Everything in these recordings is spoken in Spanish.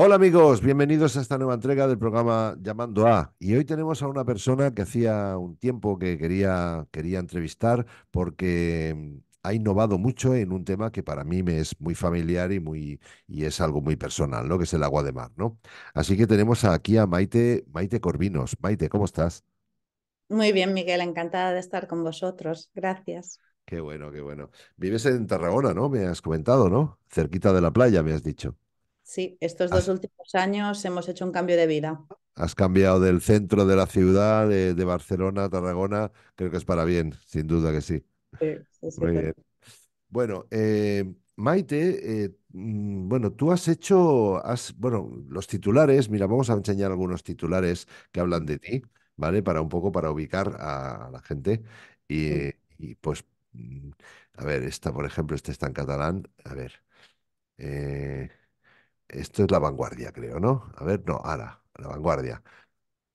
Hola amigos, bienvenidos a esta nueva entrega del programa Llamando a. Y hoy tenemos a una persona que hacía un tiempo que quería, quería entrevistar porque mm, ha innovado mucho en un tema que para mí me es muy familiar y, muy, y es algo muy personal, ¿no? que es el agua de mar. ¿no? Así que tenemos aquí a Maite, Maite Corvinos. Maite, ¿cómo estás? Muy bien, Miguel, encantada de estar con vosotros. Gracias. Qué bueno, qué bueno. Vives en Tarragona, ¿no? Me has comentado, ¿no? Cerquita de la playa, me has dicho. Sí, estos dos últimos años hemos hecho un cambio de vida. Has cambiado del centro de la ciudad, de, Barcelona Tarragona, creo que es para bien, sin duda que sí. bien. Bueno, eh, Maite, eh, mm, bueno, tú has hecho, has, bueno, los titulares, mira, vamos a enseñar algunos titulares que hablan de ti, ¿vale? Para un poco, para ubicar a, la gente. Y, pues, mm, a ver, esta, por ejemplo, este está en catalán, a ver. Eh, esto es la vanguardia, creo, ¿no? A ver, no, ahora, la vanguardia.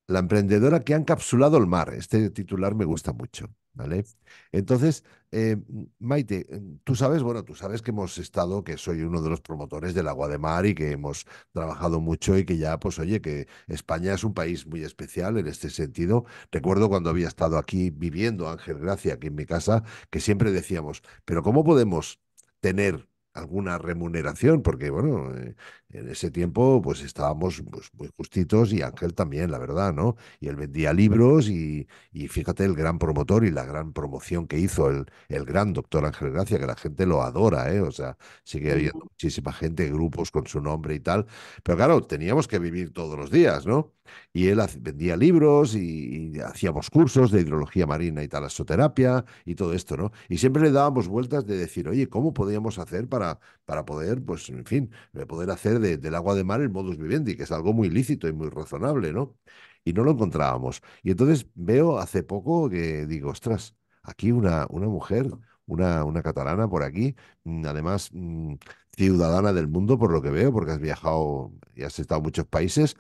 La emprendedora que ha encapsulado el mar. Este titular me gusta mucho, ¿vale? Entonces, eh, Maite, tú sabes, bueno, tú sabes que hemos estado, que soy uno de los promotores del agua de mar y que hemos trabajado mucho y que ya, pues oye, que España es un país muy especial en este sentido. Recuerdo cuando había estado aquí viviendo, Ángel Gracia, aquí en mi casa, que siempre decíamos, pero ¿cómo podemos tener alguna remuneración, porque bueno, eh, en ese tiempo pues estábamos pues, muy justitos y Ángel también, la verdad, ¿no? Y él vendía libros y, fíjate el gran promotor y la gran promoción que hizo el, el, gran doctor Ángel Gracia, que la gente lo adora, ¿eh? O sea, sigue habiendo muchísima gente, grupos con su nombre y tal, pero claro, teníamos que vivir todos los días, ¿no? Y él vendía libros y, hacíamos cursos de hidrología marina y talasoterapia y todo esto, ¿no? Y siempre le dábamos vueltas de decir, oye, ¿cómo podíamos hacer para, poder, pues, en fin, eh, poder hacer del agua de mar el modus vivendi, que es algo muy lícito y muy razonable, ¿no? Y no lo encontrábamos. Y entonces veo hace poco que digo, ostras, aquí una, mujer, una, una, catalana por aquí, mm, además mm, ciudadana del mundo por lo que veo, porque has viajado y has estado en muchos países,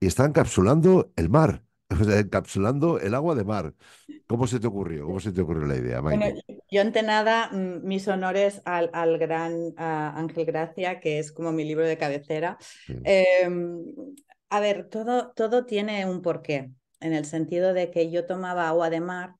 y está encapsulando el mar, encapsulando el agua de mar. ¿Cómo se te ocurrió? ¿Cómo se te ocurrió la idea, yo ante nada, mm, mis honores al, al gran Ángel Gracia, que es como mi libro de cabecera. Em, a ver, todo, todo tiene un porqué, en el sentido de que yo tomaba agua de mar.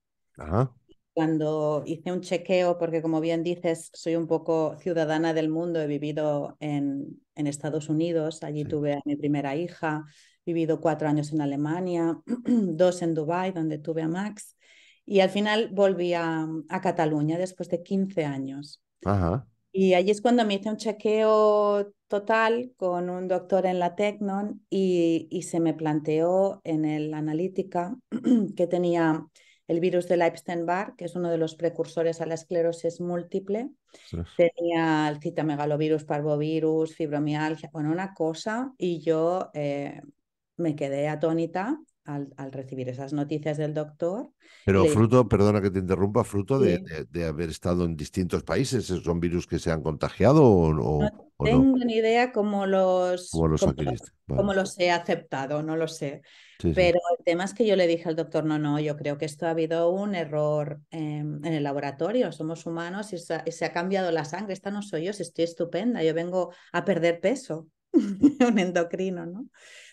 cuando hice un chequeo, porque como bien dices, soy un poco ciudadana del mundo, he vivido en, Estados Unidos, allí tuve a mi primera hija, vivido cuatro años en Alemania, dos en Dubái, donde tuve a Max, y al final volví a, Cataluña después de 15 años. Y allí es cuando me hice un chequeo total con un doctor en la Tecnon y, se me planteó en el analítica que tenía el virus de Epstein-Barr, que es uno de los precursores a la esclerosis múltiple. Tenía el citamegalovirus, parvovirus, fibromialgia, bueno, una cosa, y yo eh, me quedé atónita al, recibir esas noticias del doctor. Pero fruto, perdona que te interrumpa, fruto de, haber estado en distintos países, ¿son virus que se han contagiado o, o no? Tengo ni idea cómo los, cómo los, he aceptado, no lo sé. Pero el tema es que yo le dije al doctor, no, no, yo creo que esto ha habido un error em, en el laboratorio, somos humanos y se, ha, se ha cambiado la sangre, esta no soy yo, estoy estupenda, yo vengo a perder peso, mm. un endocrino, ¿no?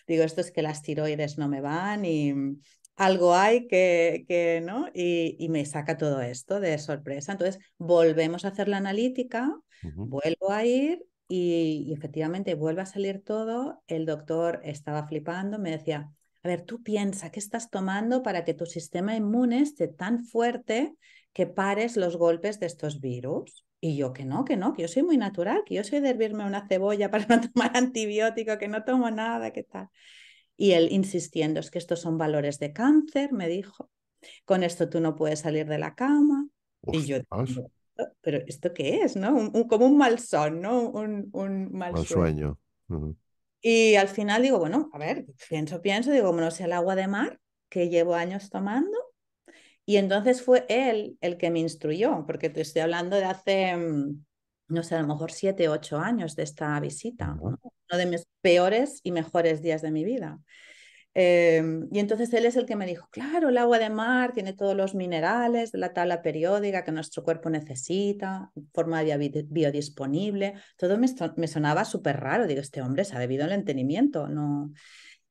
digo, esto es que las tiroides no me van y mm, algo hay que, que ¿no? Y, me saca todo esto de sorpresa. Entonces, volvemos a hacer la analítica, vuelvo a ir y, efectivamente vuelve a salir todo. El doctor estaba flipando, me decía, a ver, tú piensa, ¿qué estás tomando para que tu sistema inmune esté tan fuerte que pares los golpes de estos virus? Y yo, que no, que no, que yo soy muy natural, que yo soy de hervirme una cebolla para no tomar antibiótico, que no tomo nada, que tal. Y él insistiendo, es que estos son valores de cáncer, me dijo, con esto tú no puedes salir de la cama. y yo, oh, pero ¿esto qué es? ¿no? Un, un, como un ¿no? Un, mal, sueño. Y al final digo, bueno, a ver, pienso, pienso, digo, bueno, si el agua de mar que llevo años tomando, y entonces fue él el que me instruyó, porque te estoy hablando de hace, mm, no sé, a lo mejor siete, ocho años de esta visita, uno de mis peores y mejores días de mi vida. Em, y entonces él es el que me dijo, claro, el agua de mar tiene todos los minerales la tabla periódica que nuestro cuerpo necesita, forma de biodisponible. Todo me, sonaba súper raro. Digo, este hombre se ha debido al entendimiento. No...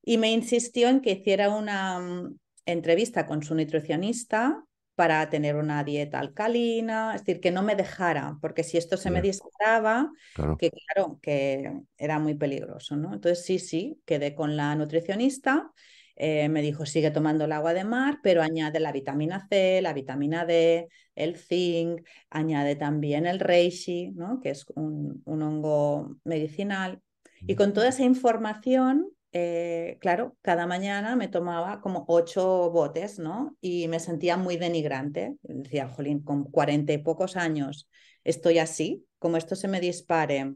Y me insistió en que hiciera una, mm, entrevista con su nutricionista para tener una dieta alcalina, es decir, que no me dejara, porque si esto se me disparaba, que claro, que era muy peligroso, ¿no? Entonces sí, sí, quedé con la nutricionista, eh, me dijo, sigue tomando el agua de mar, pero añade la vitamina C, la vitamina D, el zinc, añade también el reishi, ¿no? que es un hongo medicinal. Y mm. con toda esa información eh, claro, cada mañana me tomaba como ocho botes, ¿no? Y me sentía muy denigrante. Decía, jolín, con cuarenta y pocos años estoy así, como esto se me dispare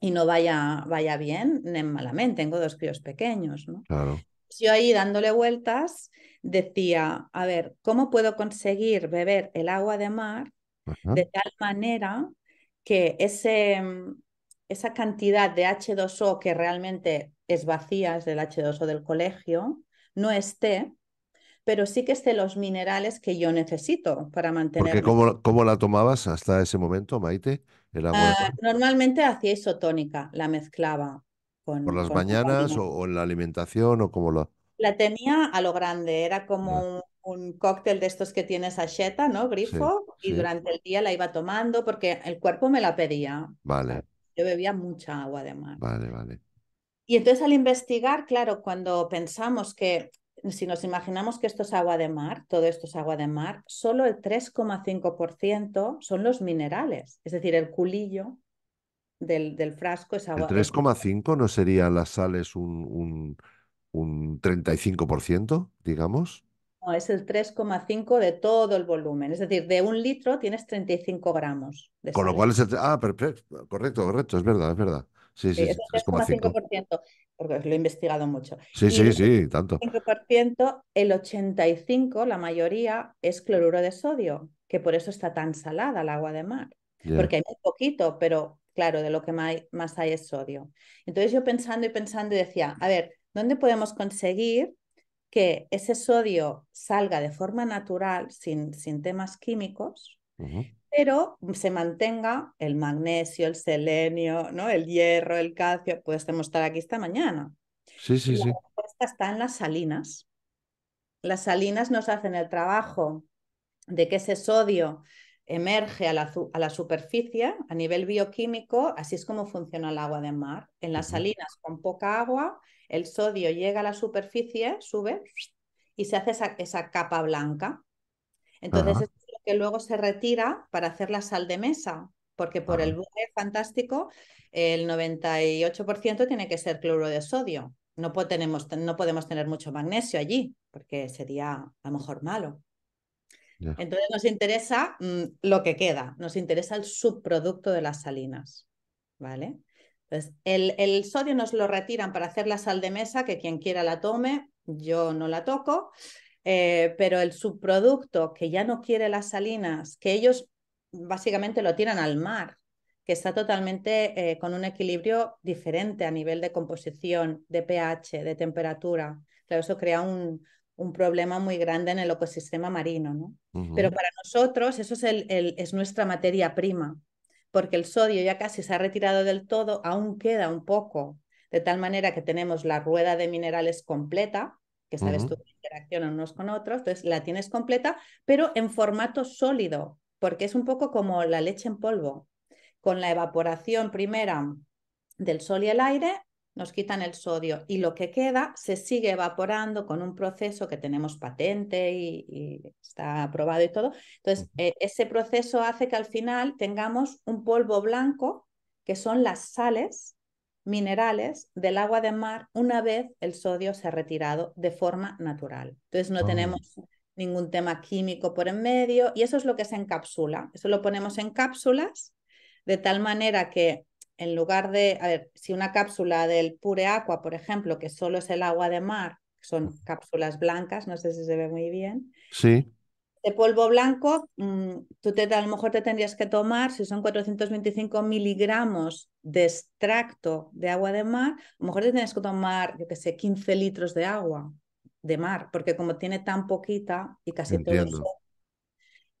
y no vaya, vaya bien, malamente, tengo dos críos pequeños, ¿no? Yo ahí dándole vueltas decía, a ver, ¿cómo puedo conseguir beber el agua de mar de tal manera que ese, esa cantidad de H2O que realmente vacías del H2O del colegio, no esté, pero sí que esté los minerales que yo necesito para mantener. Cómo, ¿cómo, la tomabas hasta ese momento, Maite? Ah, normalmente hacía isotónica, la mezclaba. Con, ¿Por las mañanas o, en la alimentación o como lo...? La tenía a lo grande, era como un cóctel de estos que a sacheta, ¿no? Grifo, y durante el día la iba tomando porque el cuerpo me la pedía. Vale. Yo bebía mucha agua de mar. Vale, vale. Y entonces al investigar, claro, cuando pensamos que, si nos imaginamos que esto es agua de mar, todo esto es agua de mar, solo el 3,5% son los minerales, es decir, el culillo del, frasco es agua. de ¿El 3,5 no sería las sales un, un, un 35%, digamos? No, es el 3,5 de todo el volumen. Es decir, de un litro tienes 35 gramos. De Con lo cual es el... Ah, perfecto, correcto, correcto, es verdad, es verdad. Sí, sí, es porque lo he investigado mucho. Sí, sí, sí, tanto. El 85%, la mayoría, es cloruro de sodio, que por eso está tan salada el agua de mar. Porque hay muy poquito, pero claro, de lo que más hay es sodio. Entonces yo pensando y pensando y decía, a ver, ¿dónde podemos conseguir que ese sodio salga de forma natural, sin, sin temas químicos? Pero se mantenga el magnesio, el selenio, ¿no? el hierro, el calcio. Puedes demostrar aquí esta mañana. Sí, sí, sí. La respuesta está en las salinas. Las salinas nos hacen el trabajo de que ese sodio emerge a la, superficie a nivel bioquímico, así es como funciona el agua de mar. En las salinas con poca agua, el sodio llega a la superficie, sube y se hace esa, capa blanca. Entonces, que luego se retira para hacer la sal de mesa, porque por ah. el buque fantástico el 98% tiene que ser cloro de sodio. No, podemos, no podemos tener mucho magnesio allí, porque sería a lo mejor malo. Entonces nos interesa mm, lo que queda, nos interesa el subproducto de las salinas, ¿vale? Entonces, el, el, sodio nos lo retiran para hacer la sal de mesa, que quien quiera la tome, yo no la toco, eh, pero el subproducto que ya no quiere las salinas, que ellos básicamente lo tiran al mar, que está totalmente eh, con un equilibrio diferente a nivel de composición, de pH, de temperatura. Claro, eso crea un, problema muy grande en el ecosistema marino, ¿no? Pero para nosotros eso es, es nuestra materia prima, porque el sodio ya casi se ha retirado del todo, aún queda un poco, de tal manera que tenemos la rueda de minerales completa, que sabes tú que interaccionan unos con otros, entonces la tienes completa, pero en formato sólido, porque es un poco como la leche en polvo. Con la evaporación primera del sol y el aire, nos quitan el sodio y lo que queda se sigue evaporando con un proceso que tenemos patente y, está aprobado y todo. Entonces, eh, ese proceso hace que al final tengamos un polvo blanco, que son las sales minerales del agua de mar una vez el sodio se ha retirado de forma natural. Entonces no ah. tenemos ningún tema químico por en medio y eso es lo que se encapsula. Eso lo ponemos en cápsulas de tal manera que en lugar de, a ver, si una cápsula del pure agua por ejemplo, que solo es el agua de mar, son cápsulas blancas, no sé si se ve muy bien. Sí de polvo blanco, mm, tú te, a lo mejor te tendrías que tomar, si son 425 miligramos de extracto de agua de mar, a lo mejor te tienes que tomar, yo que sé, 15 litros de agua de mar, porque como tiene tan poquita y casi todo.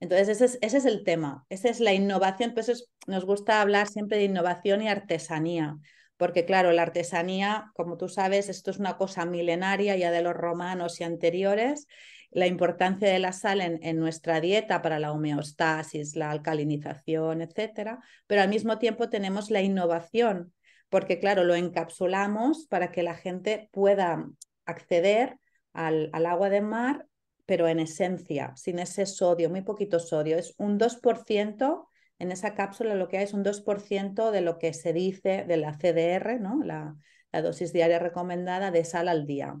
Entonces, ese es, ese es, el tema, esa es la innovación, pues nos gusta hablar siempre de innovación y artesanía, porque claro, la artesanía, como tú sabes, esto es una cosa milenaria ya de los romanos y anteriores, la importancia de la sal en, nuestra dieta para la homeostasis, la alcalinización, etcétera, pero al mismo tiempo tenemos la innovación, porque claro, lo encapsulamos para que la gente pueda acceder al, agua de mar, pero en esencia, sin ese sodio, muy poquito sodio, es un 2%. En esa cápsula lo que hay es un 2% de lo que se dice de la CDR, ¿no? la dosis diaria recomendada de sal al día.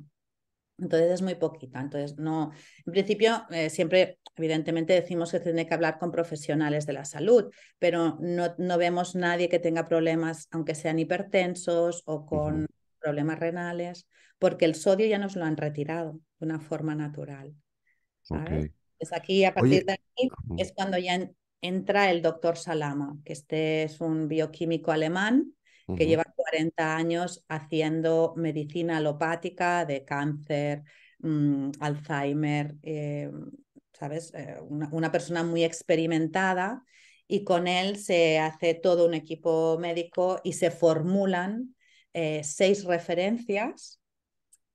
Entonces es muy poquita. Entonces, no, en principio, eh, siempre, evidentemente, decimos que tiene que hablar con profesionales de la salud, pero no, vemos nadie que tenga problemas, aunque sean hipertensos o con problemas renales, porque el sodio ya nos lo han retirado de una forma natural. ¿sabes? aquí, a partir de aquí, es cuando ya entra el doctor Salama, que este es un bioquímico alemán que lleva 40 años haciendo medicina alopática de cáncer, mm, Alzheimer, eh, ¿sabes? Eh, una, persona muy experimentada y con él se hace todo un equipo médico y se formulan eh, seis referencias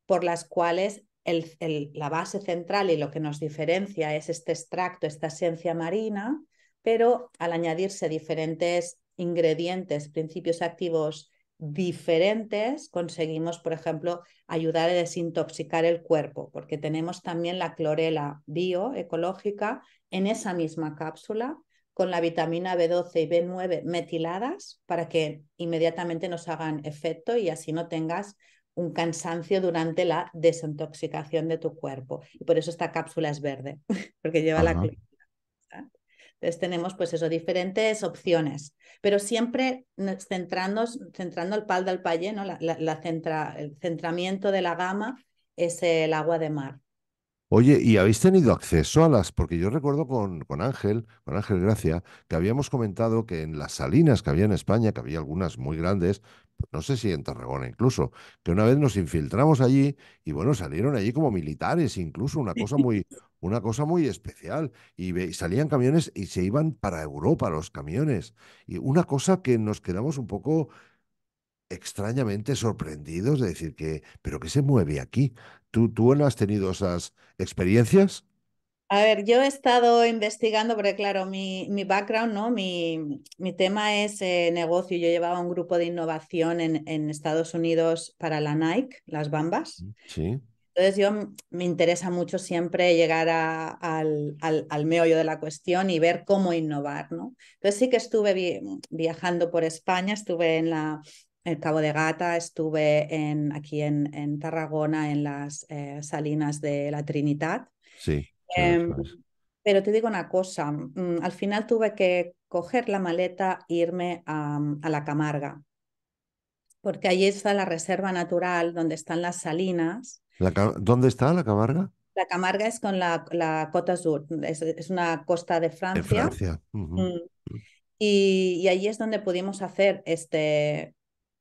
por las cuales la base central y lo que nos diferencia es este extracto, esta esencia marina, pero al añadirse diferentes ingredientes, principios activos diferentes conseguimos, por ejemplo, ayudar a desintoxicar el cuerpo, porque tenemos también la clorela bioecológica en esa misma cápsula con la vitamina B12 y B9 metiladas para que inmediatamente nos hagan efecto y así no tengas un cansancio durante la desintoxicación de tu cuerpo. Y por eso esta cápsula es verde, porque lleva la la entonces tenemos pues eso, diferentes opciones, pero siempre eh, centrando el pal del palle ¿no? La, centra, el centramiento de la gama es el agua de mar. Oye, ¿y habéis tenido acceso a las? Porque yo recuerdo con, con, Ángel, con Ángel Gracia, que habíamos comentado que en las salinas que había en España, que había algunas muy grandes, pues, no sé si en Tarragona incluso, que una vez nos infiltramos allí y bueno, salieron allí como militares, incluso una cosa muy, una cosa muy especial. Y, salían camiones y se iban para Europa los camiones. Y una cosa que nos quedamos un poco extrañamente sorprendidos de decir que, pero qué se mueve aquí. ¿Tú, tú no has tenido esas experiencias? A ver, yo he estado investigando, porque claro, mi, mi background, ¿no? Mi, mi tema es eh, negocio. Yo llevaba un grupo de innovación en, en, Estados Unidos para la Nike, las Bambas. Mm, sí. Entonces yo me interesa mucho siempre llegar al, al, al, meollo de la cuestión y ver cómo innovar, ¿no? Entonces sí que estuve viajando por España, estuve en la el Cabo de Gata, estuve en, aquí en, en Tarragona, en las eh, salinas de la Trinidad. Sí. Em, pero te digo una cosa, mm, al final tuve que coger la maleta e irme a, mm, la Camarga, porque allí está la reserva natural donde están las salinas. ¿Dónde está la Camarga? La Camarga es con la, la Côte es, una costa de Francia. Mm. y, y, allí es donde pudimos hacer este,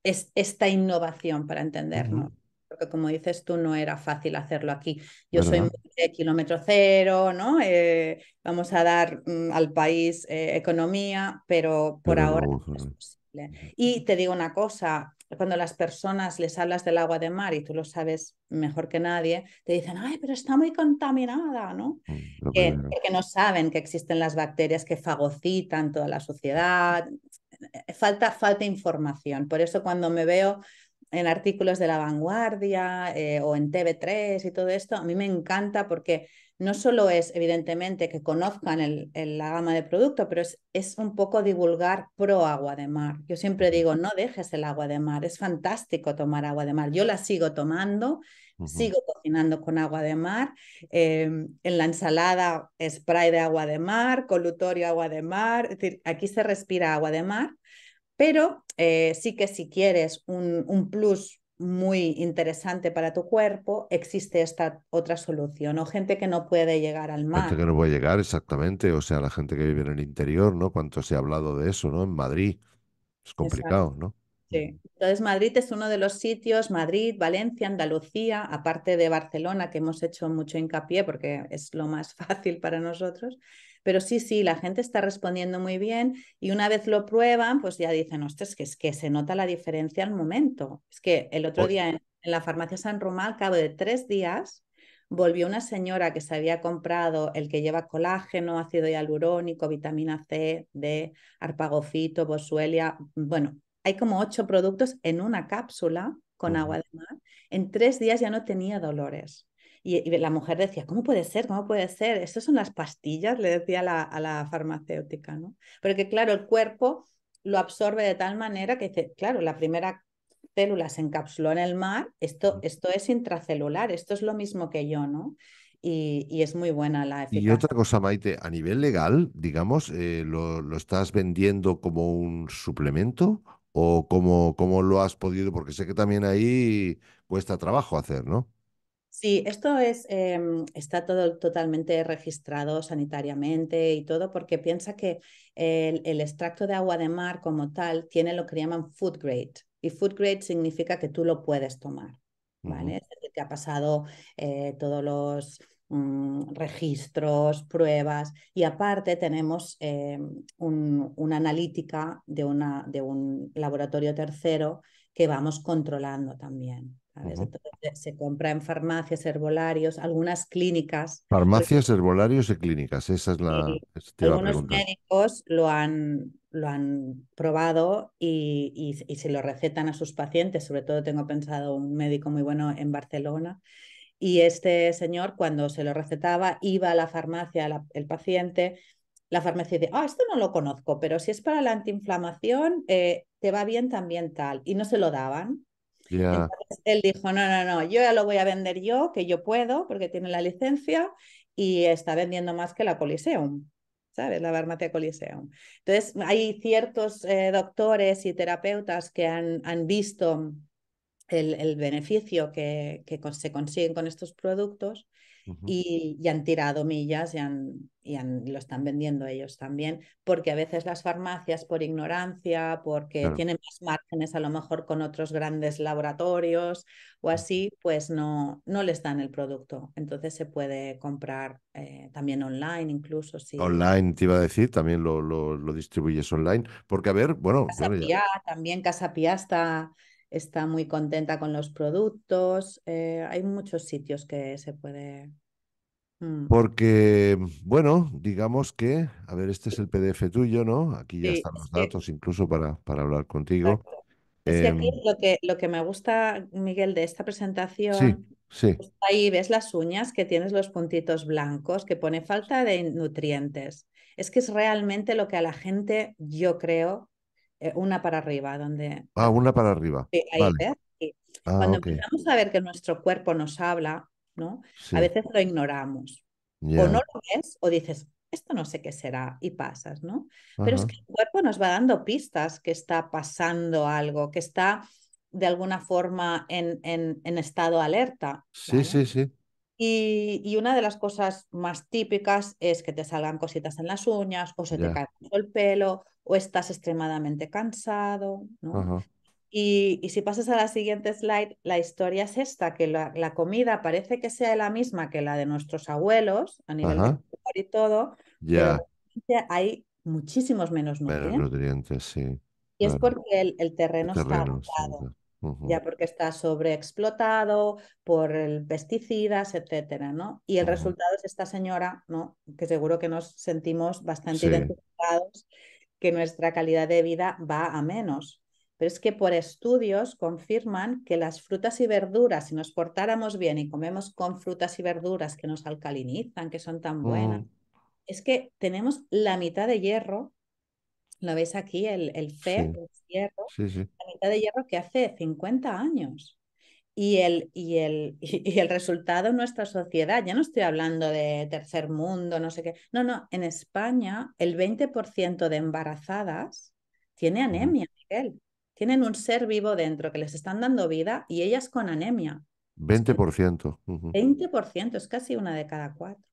esta innovación para entendernos que como dices tú, no era fácil hacerlo aquí. Yo soy de kilómetro cero, ¿no? Eh, vamos a dar mm, al país eh, economía, pero por ahora no, es posible. Y te digo una cosa, cuando las personas les hablas del agua de mar y tú lo sabes mejor que nadie, te dicen, ay, pero está muy contaminada, ¿no? Mm, que no saben que existen las bacterias que fagocitan toda la sociedad. Eh, falta, falta información. Por eso cuando me veo en artículos de La Vanguardia eh, o en TV3 y todo esto, a mí me encanta porque no solo es, evidentemente, que conozcan el, la gama de producto, pero es, un poco divulgar pro agua de mar. Yo siempre digo, no dejes el agua de mar, es fantástico tomar agua de mar. Yo la sigo tomando, sigo cocinando con agua de mar. Em, en la ensalada, eh, spray de agua de mar, colutorio agua de mar. Es decir, aquí se respira agua de mar. Pero eh, sí que si quieres un, plus muy interesante para tu cuerpo, existe esta otra solución, o gente que no puede llegar al mar. Gente que no puede llegar, exactamente, o sea, la gente que vive en el interior, ¿no? Cuánto se ha hablado de eso, ¿no? En Madrid, es complicado, ¿no? Sí, entonces Madrid es uno de los sitios, Madrid, Valencia, Andalucía, aparte de Barcelona, que hemos hecho mucho hincapié porque es lo más fácil para nosotros, pero sí, sí, la gente está respondiendo muy bien y una vez lo prueban, pues ya dicen, ostras, que es que se nota la diferencia al momento. Es que el otro pues día en, la farmacia San Román, al cabo de tres días, volvió una señora que se había comprado el que lleva colágeno, ácido hialurónico, vitamina C, D, arpagofito, bosuelia. Bueno, hay como ocho productos en una cápsula con agua de mar. En tres días ya no tenía dolores. Y, la mujer decía, ¿cómo puede ser? ¿Cómo puede ser? Estas son las pastillas, le decía a la farmacéutica, ¿no? Pero que claro, el cuerpo lo absorbe de tal manera que dice, claro, la primera célula se encapsuló en el mar, esto, esto es intracelular, esto es lo mismo que yo, ¿no? Y, es muy buena la eficacia. Y otra cosa, Maite, a nivel legal, digamos, eh, lo, lo, estás vendiendo como un suplemento o cómo como lo has podido? Porque sé que también ahí cuesta trabajo hacer, ¿no? Sí, esto es, em, está todo totalmente registrado sanitariamente y todo, porque piensa que el, extracto de agua de mar como tal tiene lo que llaman food grade. Y food grade significa que tú lo puedes tomar, ¿vale? ha pasado eh, todos los mm, registros, pruebas, y aparte tenemos em, una analítica de, una, de un laboratorio tercero que vamos controlando también se compra en farmacias, herbolarios, algunas clínicas. Farmacias, herbolarios y clínicas, esa es la... algunos médicos lo han, lo han probado y, y, se lo recetan a sus pacientes, sobre todo tengo pensado un médico muy bueno en Barcelona. Y este señor cuando se lo recetaba iba a la farmacia el paciente, la farmacia dice, ah, esto no lo conozco, pero si es para la antiinflamación, eh, te va bien también tal. Y no se lo daban él dijo, no, no, no, yo ya lo voy a vender yo, que yo puedo, porque tiene la licencia y está vendiendo más que la Coliseum. ¿sabes? La farmacia Coliseum. Entonces, hay ciertos eh, doctores y terapeutas que han, visto el, beneficio que, se consiguen con estos productos y, han tirado millas y, lo están vendiendo ellos también, porque a veces las farmacias por ignorancia, porque tienen más márgenes a lo mejor con otros grandes laboratorios o así, pues no, no les dan el producto. Entonces se puede comprar eh, también online incluso. Sí. Online, te iba a decir, también lo, distribuyes online, porque a ver, bueno... ya... también Casa está muy contenta con los productos. Eh, hay muchos sitios que se puede... Mm. Porque, bueno, digamos que, a ver, este es el PDF tuyo, ¿no? Aquí ya están los datos incluso para, para, hablar contigo. Es que aquí em. lo que, lo que me gusta, Miguel, de esta presentación, sí, pues ahí ves las uñas que tienes los puntitos blancos, que pone falta de nutrientes. Es que es realmente lo que a la gente, yo creo, eh, una para arriba, donde... Ah, una para arriba. ahí, ah, Cuando empezamos a ver que nuestro cuerpo nos habla, ¿no? A veces lo ignoramos. O no lo ves o dices, esto no sé qué será y pasas, ¿no? Pero es que el cuerpo nos va dando pistas que está pasando algo, que está de alguna forma en, en, estado alerta. Sí, sí, sí. Y, una de las cosas más típicas es que te salgan cositas en las uñas o se te cae el pelo o estás extremadamente cansado, ¿no? y, y, si pasas a la siguiente slide, la historia es esta, que la, la, comida parece que sea la misma que la de nuestros abuelos a nivel de y todo, ya hay muchísimos menos nutrientes. sí. Y es porque el, terreno, está agotado. ya porque está sobreexplotado por el pesticidas, etcétera, ¿no? Y el resultado es esta señora, ¿no? Que seguro que nos sentimos bastante identificados que nuestra calidad de vida va a menos. Pero es que por estudios confirman que las frutas y verduras, si nos portáramos bien y comemos con frutas y verduras que nos alcalinizan, que son tan buenas, mm. es que tenemos la mitad de hierro, lo veis aquí, el, el el hierro, la mitad de hierro que hace 50 años y el, y el, el resultado en nuestra sociedad, ya no estoy hablando de tercer mundo, no sé qué, no, no, en España el 20% de embarazadas tiene anemia, Miguel. Tienen un ser vivo dentro que les están dando vida y ellas con anemia. 20%. 20%, es casi una de cada cuatro.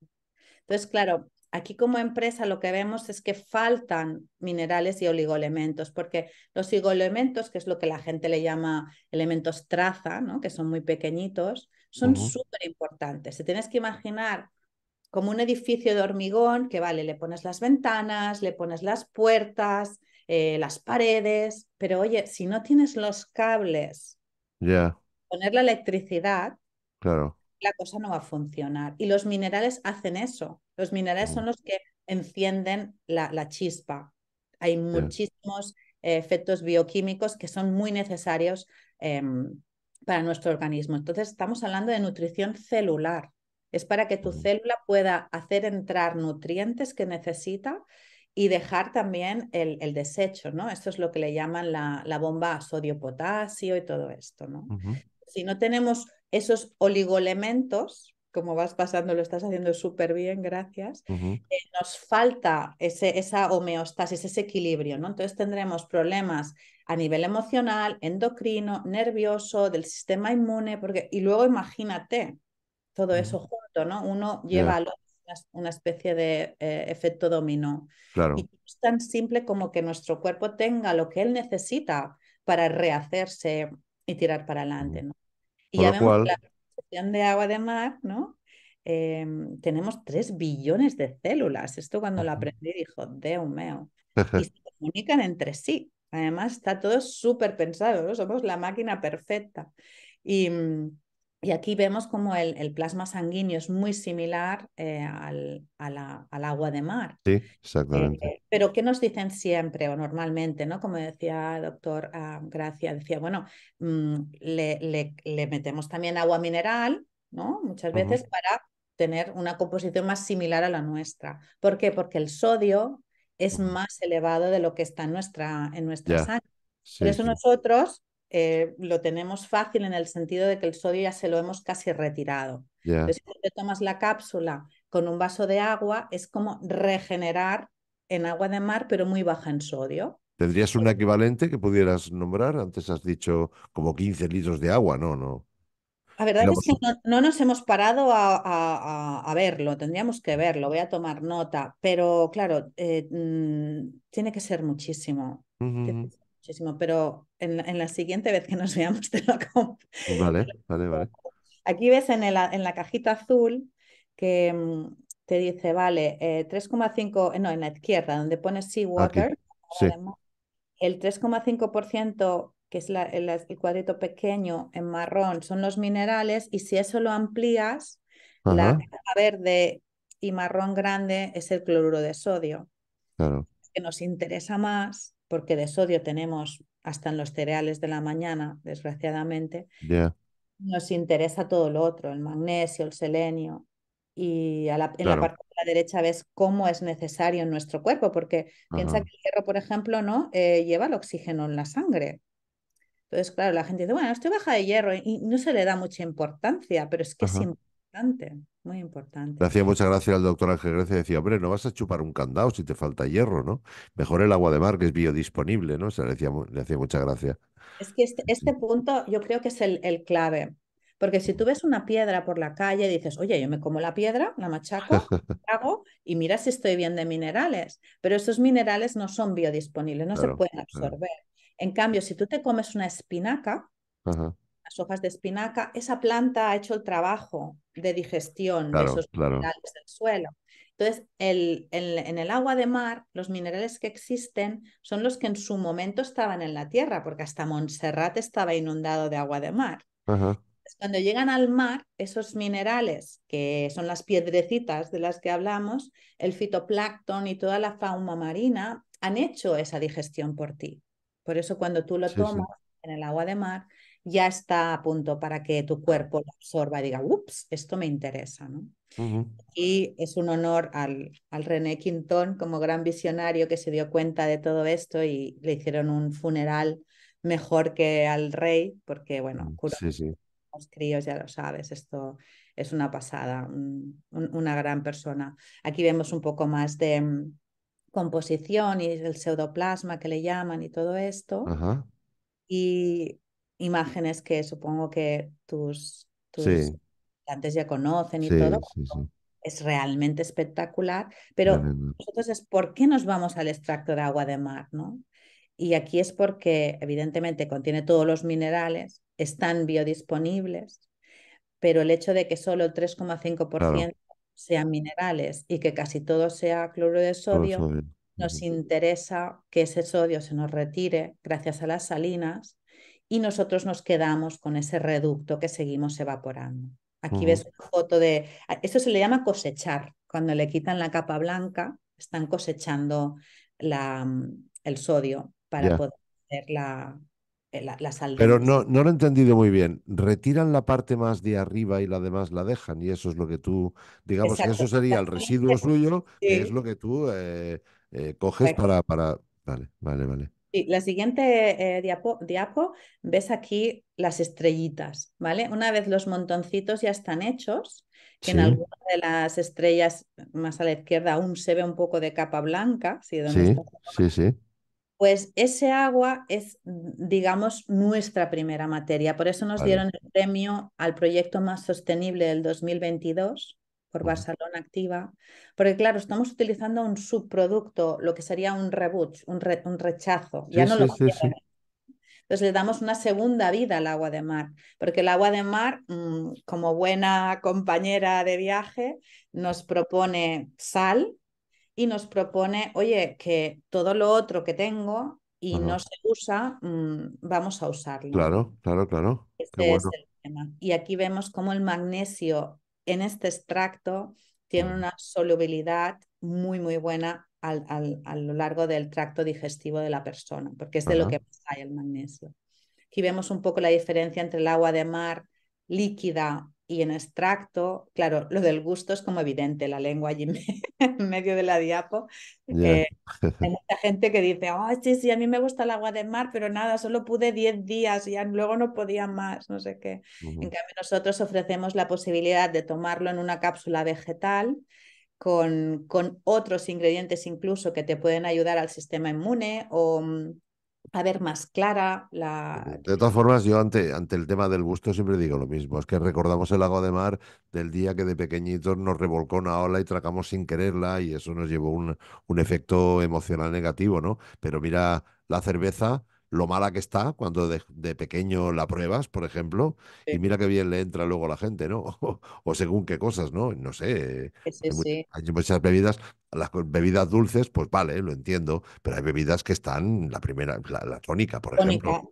Entonces, claro, Aquí como empresa lo que vemos es que faltan minerales y oligoelementos, porque los oligoelementos, que es lo que la gente le llama elementos traza, ¿no? que son muy pequeñitos, son súper importantes. Se tienes que imaginar como un edificio de hormigón que, vale, le pones las ventanas, le pones las puertas, eh, las paredes, pero oye, si no tienes los cables, ya poner la electricidad, claro la cosa no va a funcionar. Y los minerales hacen eso. Los minerales son mm. los que encienden la, chispa. Hay muchísimos eh, efectos bioquímicos que son muy necesarios em, para nuestro organismo. Entonces, estamos hablando de nutrición celular. Es para que tu mm. célula pueda hacer entrar nutrientes que necesita y dejar también el, desecho, ¿no? Esto es lo que le llaman la, bomba sodio-potasio y todo esto, ¿no? Si no tenemos esos oligoelementos, como vas pasando, lo estás haciendo súper bien, gracias, eh, nos falta ese, esa homeostasis, ese equilibrio, ¿no? Entonces tendremos problemas a nivel emocional, endocrino, nervioso, del sistema inmune, porque, y luego imagínate todo eso junto, ¿no? Uno lleva al otro una especie de eh, efecto dominó. Claro. Y es tan simple como que nuestro cuerpo tenga lo que él necesita para rehacerse y tirar para adelante. ¿no? Y la producción de agua de mar, ¿no? Em, tenemos tres billones de células. Esto cuando lo aprendí dijo, un meo. Y se comunican entre sí. Además, está todo súper pensado, ¿no? somos la máquina perfecta. Y, mm, y aquí vemos como el, el, plasma sanguíneo es muy similar eh, al, a la, al, agua de mar. Sí, eh, exactamente. pero ¿qué nos dicen siempre o normalmente? ¿no? Como decía el doctor ah, Gracia, decía, bueno, mm, le, le, le, metemos también agua mineral, ¿no? Muchas veces para tener una composición más similar a la nuestra. ¿Por qué? Porque el sodio es más elevado de lo que está en nuestra, en nuestra sangre. Por eso nosotros eh, lo tenemos fácil en el sentido de que el sodio ya se lo hemos casi retirado. Entonces, si te tomas la cápsula con un vaso de agua, es como regenerar en agua de mar, pero muy baja en sodio. ¿Tendrías un equivalente que pudieras nombrar? Antes has dicho como 15 litros de agua, ¿no? no. La verdad es que no, nos hemos parado a, verlo, tendríamos que verlo, voy a tomar nota, pero claro, eh, mm, tiene que ser muchísimo muchísimo, pero en, la siguiente vez que nos veamos te lo compro. Vale, vale, vale. Aquí ves en, en la cajita azul que mm, te dice, vale, 3,5, eh, eh, no, en la izquierda, donde pone Seawater, sí. el 3,5% que es el, cuadrito pequeño en marrón, son los minerales, y si eso lo amplías, la verde y marrón grande es el cloruro de sodio. Que nos interesa más porque de sodio tenemos hasta en los cereales de la mañana, desgraciadamente, nos interesa todo lo otro, el magnesio, el selenio. Y en la parte de la derecha ves cómo es necesario en nuestro cuerpo, porque piensa que el hierro, por ejemplo, no eh, lleva el oxígeno en la sangre. Entonces, claro, la gente dice, bueno, estoy baja de hierro y no se le da mucha importancia, pero es que es importante muy importante. Le hacía mucha gracia al doctor Ángel Grecia, decía, hombre, no vas a chupar un candado si te falta hierro, ¿no? Mejor el agua de mar que es biodisponible, ¿no? O le, hacía, mucha gracia. Es que este, este mm. punto yo creo que es el, clave, porque si tú ves una piedra por la calle y dices, oye, yo me como la piedra, la machaco, y mira si estoy bien de minerales, pero esos minerales no son biodisponibles, no se pueden absorber. En cambio, si tú te comes una espinaca, las hojas de espinaca, esa planta ha hecho el trabajo de digestión de esos minerales del suelo. Entonces, el, en el agua de mar, los minerales que existen son los que en su momento estaban en la tierra, porque hasta Montserrat estaba inundado de agua de mar. Cuando llegan al mar, esos minerales, que son las piedrecitas de las que hablamos, el fitoplancton y toda la fauna marina, han hecho esa digestión por ti. Por eso cuando tú lo tomas en el agua de mar, ya está a punto para que tu cuerpo lo absorba y diga, ups, esto me interesa, ¿no? Y es un honor al, al René Quintón como gran visionario que se dio cuenta de todo esto y le hicieron un funeral mejor que al rey, porque bueno, mm, curó los críos, ya lo sabes, esto es una pasada, una gran persona. Aquí vemos un poco más de mm, composición y el pseudoplasma que le llaman y todo esto. Y imágenes que supongo que tus, tus antes ya conocen y todo. es realmente espectacular, pero nosotros es por qué nos vamos al extracto de agua de mar, ¿no? Y aquí es porque evidentemente contiene todos los minerales, están biodisponibles, pero el hecho de que solo el 3,5% sean minerales y que casi todo sea cloro de sodio, nos interesa que ese sodio se nos retire gracias a las salinas y nosotros nos quedamos con ese reducto que seguimos evaporando. Aquí ves una foto de... Esto se le llama cosechar. Cuando le quitan la capa blanca, están cosechando la, mm, el sodio para poder hacer eh, la, la, sal. Pero no, no lo he entendido muy bien. Retiran la parte más de arriba y la demás la dejan. Y eso es lo que tú, digamos, que eso sería el residuo suyo, que es lo que tú eh, eh, coges para... para... Vale, vale, vale la siguiente eh, diapo, ves aquí las estrellitas, ¿vale? Una vez los montoncitos ya están hechos, que en alguna de las estrellas más a la izquierda aún se ve un poco de capa blanca, ¿sí? sí, sí, Pues ese agua es, digamos, nuestra primera materia. Por eso nos dieron el premio al proyecto más sostenible del 2022 por Barcelona Activa, porque claro, estamos utilizando un subproducto, lo que sería un rebuch, un, rechazo, ya no lo sí, entonces le damos una segunda vida al agua de mar, porque el agua de mar, mm, como buena compañera de viaje, nos propone sal y nos propone, oye, que todo lo otro que tengo y no se usa, mm, vamos a usarlo. Claro, claro, claro. Este es el Y aquí vemos cómo el magnesio en este extracto tiene una solubilidad muy, muy buena a lo largo del tracto digestivo de la persona, porque es de lo que pasa hay el magnesio. Aquí vemos un poco la diferencia entre el agua de mar líquida y en extracto, claro, lo del gusto es como evidente, la lengua allí en medio de la diapo. hay gente que dice, Ah sí, sí, a mí me gusta el agua de mar, pero nada, solo pude 10 días, y luego no podía más, no sé qué. En cambio, nosotros ofrecemos la posibilidad de tomarlo en una cápsula vegetal. Con, con otros ingredientes incluso que te pueden ayudar al sistema inmune o, mm, a ver más clara la... De todas formas, yo ante, el tema del gusto siempre digo lo mismo, es que recordamos el lago de mar del día que de pequeñitos nos revolcó una ola y tracamos sin quererla y eso nos llevó un, un efecto emocional negativo, ¿no? Pero mira la cerveza, lo mala que está cuando de, pequeño la pruebas, por ejemplo, y mira qué bien le entra luego a la gente, ¿no? O, según qué cosas, ¿no? No sé. hay, muchas bebidas, las bebidas dulces, pues vale, lo entiendo, pero hay bebidas que están, la primera, la, tónica, por ejemplo.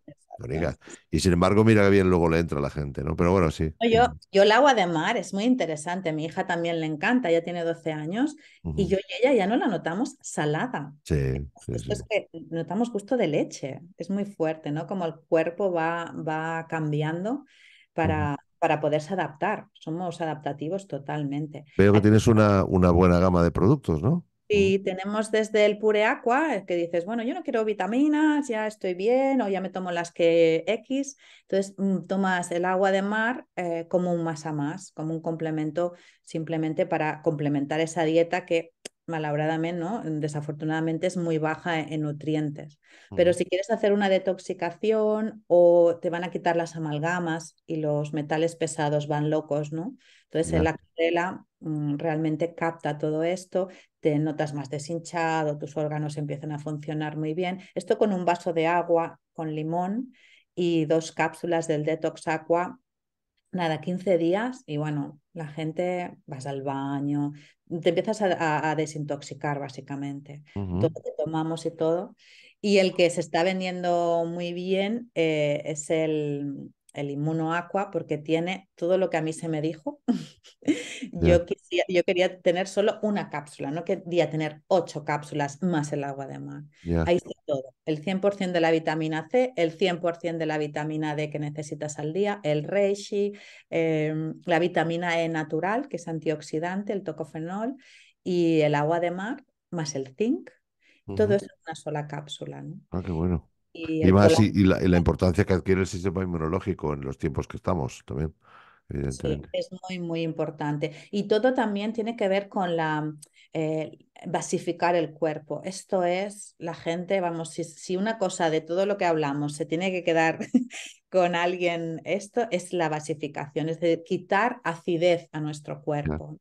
Y sin embargo, mira que bien luego le entra a la gente, ¿no? Pero bueno, sí. Yo, yo el agua de mar es muy interesante. Mi hija también le encanta, ya tiene 12 años. Y yo y ella ya no la notamos salada. Sí, Es que notamos gusto de leche. Es muy fuerte, ¿no? Como el cuerpo va, va cambiando para, para poderse adaptar. Somos adaptativos totalmente. Veo que tienes una, una buena gama de productos, ¿no? Mm. Si tenemos desde el pure aqua, eh, que dices, bueno, yo no quiero vitaminas, ya estoy bien o ya me tomo las que X, entonces mm, tomas el agua de mar eh, como un más a más, como un complemento simplemente para complementar esa dieta que malabradamente, ¿no? desafortunadamente es muy baja en nutrientes. Pero mm. si quieres hacer una detoxicación o te van a quitar las amalgamas y los metales pesados van locos, ¿no? Entonces, el la mm, realmente capta todo esto, te notas más deshinchado, tus órganos empiezan a funcionar muy bien. Esto con un vaso de agua con limón y dos cápsulas del detox aqua, nada, 15 días y bueno, la gente vas al baño, te empiezas a, desintoxicar básicamente, todo lo que tomamos y todo. Y el que se está vendiendo muy bien eh, es el, el aqua, porque tiene todo lo que a mí se me dijo. yo, yo quería tener solo una cápsula, no quería tener ocho cápsulas más el agua de mar. Ahí está todo. El 100% de la vitamina C, el 100% de la vitamina D que necesitas al día, el reishi, em, la vitamina E natural, que es antioxidante, el tocofenol, y el agua de mar, más el zinc. Todo eso en una sola cápsula. ¿no? Ah, qué bueno. Y, la... importancia que adquiere el sistema inmunológico en los tiempos que estamos también, Sí, es muy, muy importante. Y todo también tiene que ver con la eh, basificar el cuerpo. Esto es, la gente, vamos, si, una cosa de todo lo que hablamos se tiene que quedar con alguien, esto es la basificación, es decir, quitar acidez a nuestro cuerpo.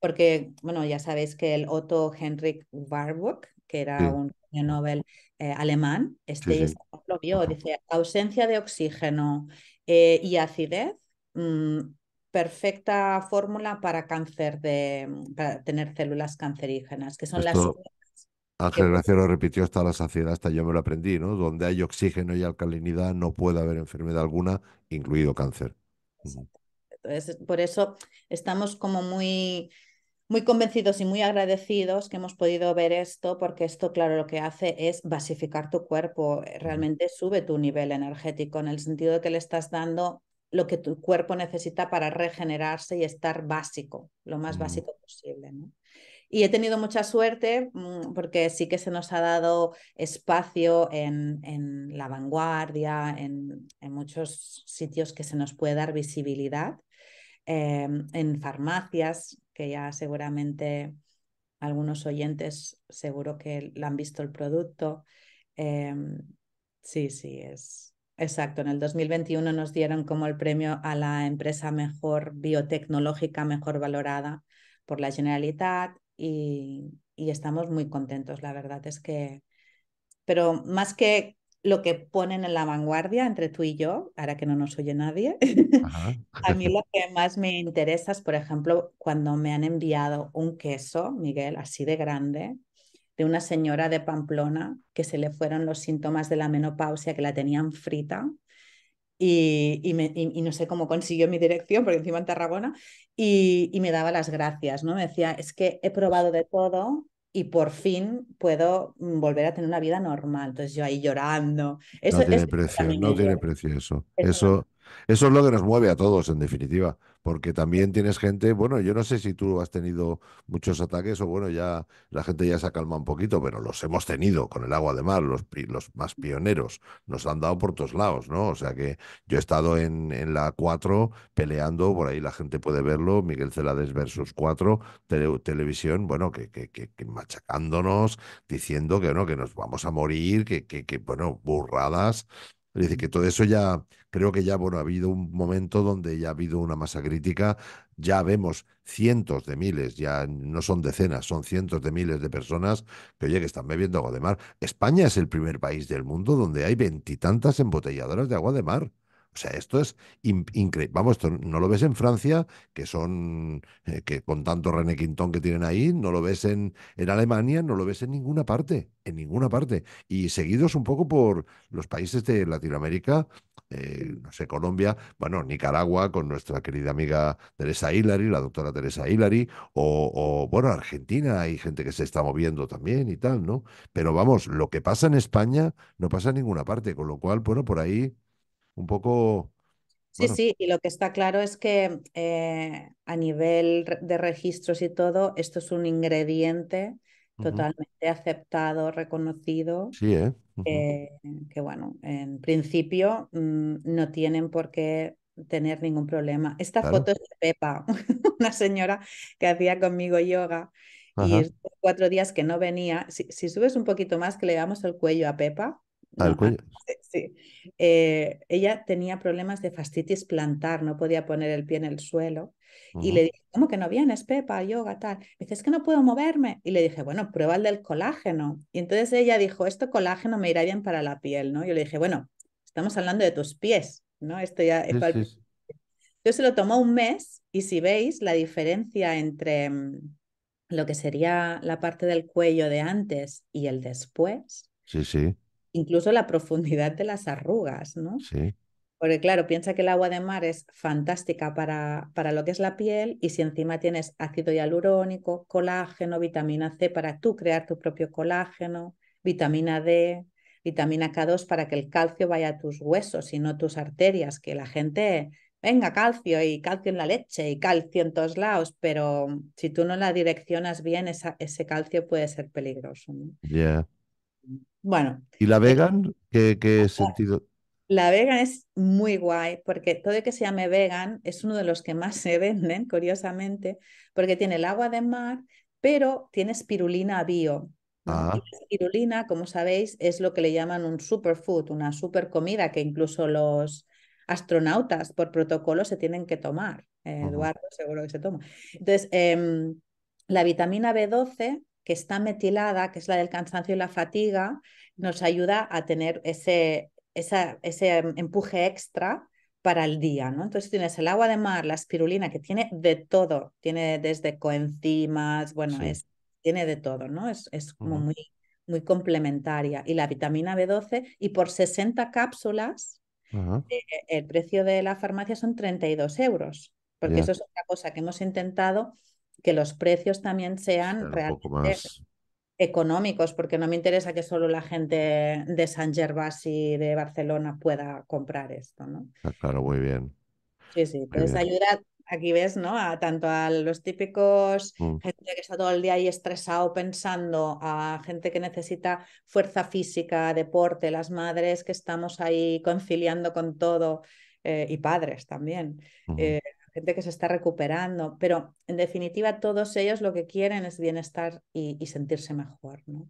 Porque, bueno, ya sabéis que el Otto Henrik Warburg, que era un Nobel, eh, alemán, este lo vio, dice ausencia de oxígeno eh, y acidez, mm, perfecta fórmula para cáncer de, para tener células cancerígenas, que son las... Ángel Gracia lo repitió hasta la saciedad, hasta yo me lo aprendí, ¿no? Donde hay oxígeno y alcalinidad no puede haber enfermedad alguna, incluido cáncer. Entonces, por eso estamos como muy muy convencidos y muy agradecidos que hemos podido ver esto, porque esto, claro, lo que hace es basificar tu cuerpo, eh, realmente sube tu nivel energético en el sentido de que le estás dando lo que tu cuerpo necesita para regenerarse y estar básico, lo más básico posible. Y he tenido mucha suerte mm, porque sí que se nos ha dado espacio en, la vanguardia, en, muchos sitios que se nos puede dar visibilidad, em, en farmacias, que ya seguramente algunos oyentes seguro que la han visto el producto. Em, sí, sí, es exacto. En el 2021 nos dieron como el premio a la empresa mejor biotecnológica, mejor valorada por la Generalitat y, y estamos muy contentos. La verdad es que, pero más que lo que ponen en la vanguardia entre tú y yo, ahora que no nos oye nadie. a mí lo que más me interesa es, por ejemplo, cuando me han enviado un queso, Miguel, así de grande, de una señora de Pamplona que se le fueron los síntomas de la menopausia, que la tenían frita. Y, no sé cómo consiguió mi dirección, porque encima en Tarragona, y, me daba las gracias, ¿no? Me decía, es que he probado de todo, y por fin puedo mm, volver a tener una vida normal. Entonces yo ahí llorando. Eso, no tiene precio, no tiene precio eso. Eso, eso es lo que nos mueve a todos, en definitiva, porque también tienes gente, bueno, yo no sé si tú has tenido muchos ataques o bueno, ya la gente ya se calma un poquito, pero los hemos tenido con el agua de mar, los, los más pioneros, nos han dado por todos lados, ¿no? O sea que yo he estado en, la 4 peleando, por ahí la gente puede verlo, Miguel Celades versus 4, televisión, bueno, que, machacándonos, diciendo que, no que nos vamos a morir, que, que, que bueno, burradas, que todo eso ya, creo que ya, bueno, ha habido un momento donde ya ha habido una masa crítica, ya vemos cientos de miles, ya no son decenas, son cientos de miles de personas que, oye, que están bebiendo agua de mar. España es el primer país del mundo donde hay veintitantas embotelladoras de agua de mar. O sea, esto es increíble. Vamos, esto no lo ves en Francia, que son, eh, que con tanto René Quintón que tienen ahí, no lo ves en, en Alemania, no lo ves en ninguna parte, en ninguna parte. Y seguidos un poco por los países de Latinoamérica, eh, no sé, Colombia, bueno, Nicaragua, con nuestra querida amiga Teresa Hillary, la doctora Teresa Hillary, o, bueno, Argentina, hay gente que se está moviendo también y tal, ¿no? Pero vamos, lo que pasa en España no pasa en ninguna parte, con lo cual, bueno, por ahí un poco... Sí, sí, y lo que está claro es que eh, a nivel de registros y todo, esto es un ingrediente totalmente aceptado, reconocido. Sí, ¿eh? eh que bueno, en principio mm, no tienen por qué tener ningún problema. Esta foto es de Pepa, una señora que hacía conmigo yoga y cuatro días que no venía. Si, si, subes un poquito más, que le damos el cuello a Pepa, Sí. Eh, ella tenía problemas de fastitis plantar, no podía poner el pie en el suelo. Y le dije, ¿cómo que no vienes, Pepa, yoga, tal? Me dice, es que no puedo moverme. Y le dije, bueno, prueba el del colágeno. Y entonces ella dijo, esto colágeno me irá bien para la piel, ¿no? Yo le dije, bueno, estamos hablando de tus pies, ¿no? Esto ya... Yo se lo tomó un mes y si veis la diferencia entre mm, lo que sería la parte del cuello de antes y el después, Sí, sí incluso la profundidad de las arrugas, ¿no? Sí. Porque claro, piensa que el agua de mar es fantástica para, para lo que es la piel y si encima tienes ácido hialurónico, colágeno, vitamina C para tú crear tu propio colágeno, vitamina D, vitamina K2 para que el calcio vaya a tus huesos y no a tus arterias, que la gente, venga, calcio y calcio en la leche y calcio en todos lados, pero si tú no la direccionas bien, ese calcio puede ser peligroso. ¿no? Bueno. ¿Y la eh, vegan? ¿Qué, sentido? La vegan es muy guay porque todo el que se llame vegan es uno de los que más se venden, curiosamente, porque tiene el agua de mar, pero tiene espirulina bio. Ah. La espirulina, como sabéis, es lo que le llaman un superfood, una super comida que incluso los astronautas por protocolo se tienen que tomar. Eduardo seguro que se toma. Entonces, em, la vitamina B12 que está metilada, que es la del cansancio y la fatiga, nos ayuda a tener ese, esa, ese mm, empuje extra para el día, ¿no? Entonces tienes el agua de mar, la espirulina, que tiene de todo, tiene desde coenzimas, bueno, es, tiene de todo, ¿no? Es, es como muy, muy complementaria. Y la vitamina B12, y por 60 cápsulas, eh, el precio de la farmacia son 32 euros, porque eso es otra cosa que hemos intentado que los precios también sean realmente económicos, porque no me interesa que solo la gente de San Gervas y de Barcelona pueda comprar esto, ¿no? Ah, claro, muy bien. Sí, sí, pues ayuda, aquí ves, ¿no? A, tanto a los típicos, mm. gente que está todo el día ahí estresado pensando, a gente que necesita fuerza física, deporte, las madres que estamos ahí conciliando con todo. Eh, y padres también gente que se está recuperando, pero en definitiva todos ellos lo que quieren es bienestar y, sentirse mejor. ¿no?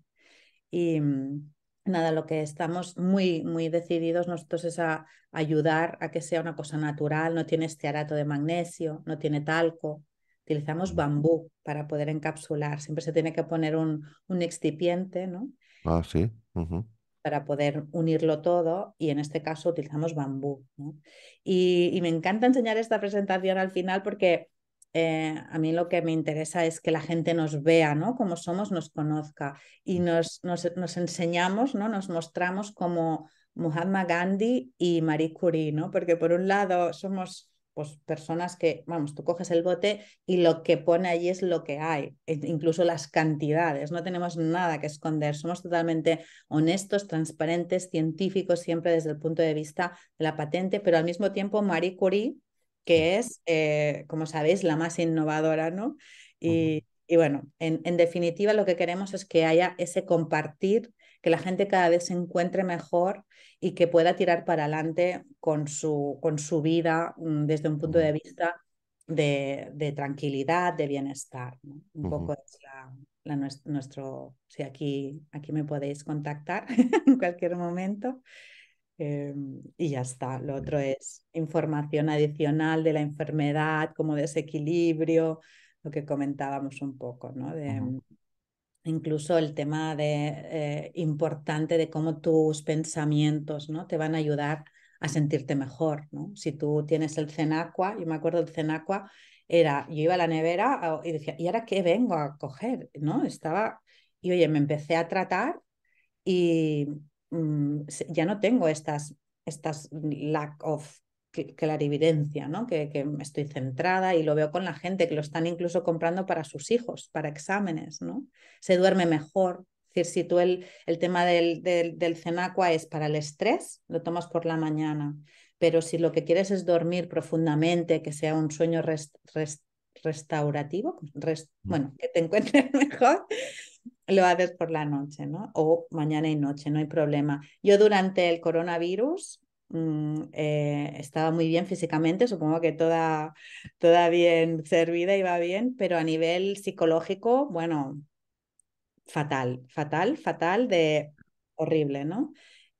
Y mm, nada, lo que estamos muy, muy decididos nosotros es a ayudar a que sea una cosa natural, no tiene estearato de magnesio, no tiene talco, utilizamos bambú para poder encapsular, siempre se tiene que poner un, un excipiente, ¿no? Ah, sí para poder unirlo todo y en este caso utilizamos bambú. Y, me encanta enseñar esta presentación al final porque eh, a mí lo que me interesa es que la gente nos vea, ¿no? Como somos, nos conozca y mm. nos, nos, nos enseñamos, ¿no? Nos mostramos como Muhammad Gandhi y Marie Curie, ¿no? Porque por un lado somos pues, personas que, vamos, tú coges el bote y lo que pone allí es lo que hay, e incluso las cantidades, no tenemos nada que esconder, somos totalmente honestos, transparentes, científicos, siempre desde el punto de vista de la patente, pero al mismo tiempo Marie Curie, que es, eh, como sabéis, la más innovadora, ¿no? Y, bueno, en, en definitiva lo que queremos es que haya ese compartir que la gente cada vez se encuentre mejor y que pueda tirar para adelante con su, con su vida mm, desde un punto de vista de, tranquilidad, de bienestar. Un poco es la, nuestro, si aquí, aquí me podéis contactar en cualquier momento. Eh, y ya está. Lo otro es información adicional de la enfermedad, como desequilibrio, lo que comentábamos un poco, ¿no? incluso el tema de, eh, importante de cómo tus pensamientos ¿no? te van a ayudar a sentirte mejor. ¿no? Si tú tienes el cenacua, yo me acuerdo el cenacua, era, yo iba a la nevera ah, y decía, ¿y ahora qué vengo a coger? ¿No? Estaba, y oye, me empecé a tratar y mm, ya no tengo estas, estas lack of clarividencia, ¿no? Que, que, estoy centrada y lo veo con la gente que lo están incluso comprando para sus hijos, para exámenes, ¿no? Se duerme mejor. decir, si tú el, el tema del, del, es para el estrés, lo tomas por la mañana. Pero si lo que quieres es dormir profundamente, que sea un sueño restaurativo, mm. bueno, que te encuentres mejor, lo haces por la noche, ¿no? O mañana y noche, no hay problema. Yo durante el coronavirus Mm, eh, estaba muy bien físicamente, supongo que toda, toda bien servida iba bien, pero a nivel psicológico, bueno, fatal, fatal, fatal de horrible, ¿no?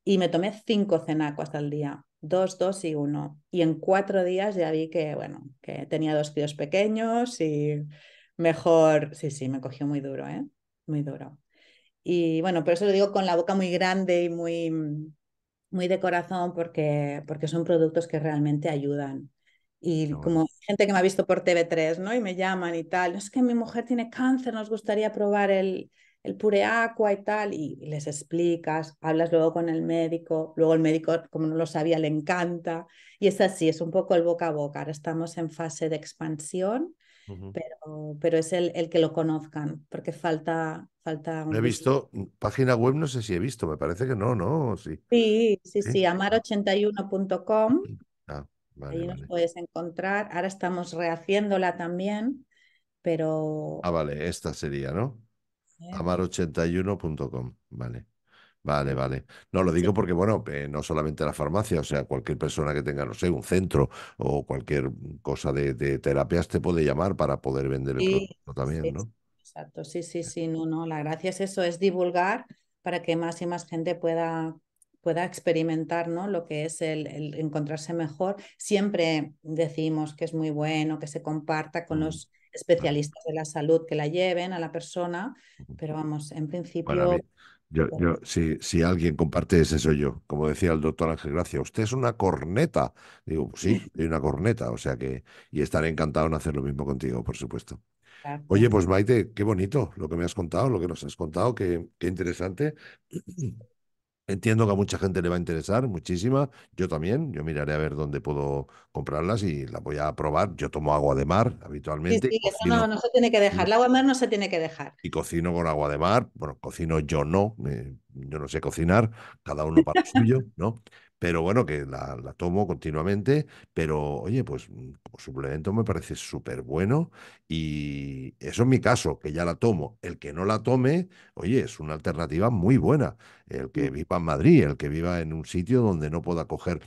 Y me tomé cinco cenacos al día, dos, dos y uno. Y en cuatro días ya vi que, bueno, que tenía dos tíos pequeños y mejor, sí, sí, me cogió muy duro, ¿eh? Muy duro. Y bueno, pero eso lo digo con la boca muy grande y muy muy de corazón porque, porque son productos que realmente ayudan. Y como gente que me ha visto por TV3, ¿no? Y me llaman y tal, es que mi mujer tiene cáncer, nos gustaría probar el, el pure aqua y tal, y, y, les explicas, hablas luego con el médico, luego el médico, como no lo sabía, le encanta, y es así, es un poco el boca a boca. Ahora estamos en fase de expansión pero, pero, es el, que lo conozcan, porque falta... falta He visto, mm, página web no sé si he visto, me parece que no, ¿no? Sí, sí, sí, sí amar81.com. Mm, ah, vale, ahí nos puedes encontrar. Ahora estamos rehaciéndola también, pero... Ah, vale, esta sería, no ¿Eh? amar81.com, vale. Vale, vale. No lo digo porque, bueno, eh, no solamente la farmacia, o sea, cualquier persona que tenga, no sé, un centro o cualquier cosa de, terapias te puede llamar para poder vender el producto también, ¿no? Exacto, sí, sí, sí, no, no, la gracia es eso, es divulgar para que más y más gente pueda, pueda experimentar, ¿no? Lo que es el, el encontrarse mejor. Siempre decimos que es muy bueno, que se comparta con los especialistas de la salud que la lleven a la persona, pero vamos, en principio... Yo, yo, si, si alguien comparte ese soy yo, como decía el doctor Ángel Gracia, usted es una corneta. Digo, sí, soy una corneta, o sea que, y estaré encantado en hacer lo mismo contigo, por supuesto. Oye, pues Maite, qué bonito lo que me has contado, lo que nos has contado, qué, qué interesante. Entiendo que a mucha gente le va a interesar, muchísima. Yo también, yo miraré a ver dónde puedo comprarlas y las voy a probar. Yo tomo agua de mar habitualmente. Sí, no, no, se tiene que dejar. El agua de mar no se tiene que dejar. Y cocino con agua de mar. Bueno, cocino yo no. Eh, yo no sé cocinar, cada uno para lo suyo, ¿no? pero bueno, que la, tomo continuamente, pero oye, pues mm, como suplemento me parece súper bueno y eso es mi caso, que ya la tomo. El que no la tome, oye, es una alternativa muy buena. El que mm. viva en Madrid, el que viva en un sitio donde no pueda coger...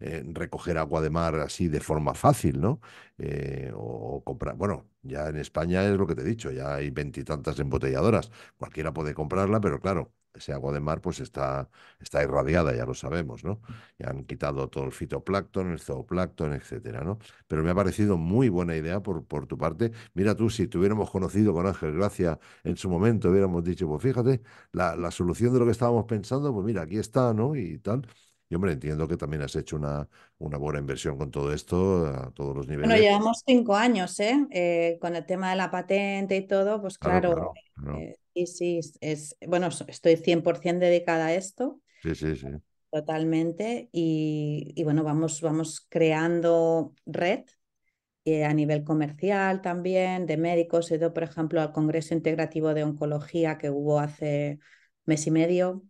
Eh, recoger agua de mar así de forma fácil, ¿no? Eh, o, comprar, bueno, ya en España es lo que te he dicho, ya hay veintitantas embotelladoras, cualquiera puede comprarla, pero claro, ese agua de mar pues está, está irradiada, ya lo sabemos, ¿no? Ya han quitado todo el fitoplancton, el zooplancton, etcétera, ¿no? Pero me ha parecido muy buena idea por, por tu parte. Mira tú, si te hubiéramos conocido con Ángel Gracia en su momento, hubiéramos dicho, pues fíjate, la, solución de lo que estábamos pensando, pues mira, aquí está, ¿no? Y tal. yo hombre, entiendo que también has hecho una, una, buena inversión con todo esto a todos los niveles. Bueno, llevamos cinco años, ¿eh? ¿eh? con el tema de la patente y todo, pues claro, eh, Sí, sí, es, bueno, estoy 100% dedicada a esto. Sí, sí, sí. Totalmente. Y, bueno, vamos, vamos creando red eh, a nivel comercial también, de médicos. He ido, por ejemplo, al Congreso Integrativo de Oncología que hubo hace mes y medio,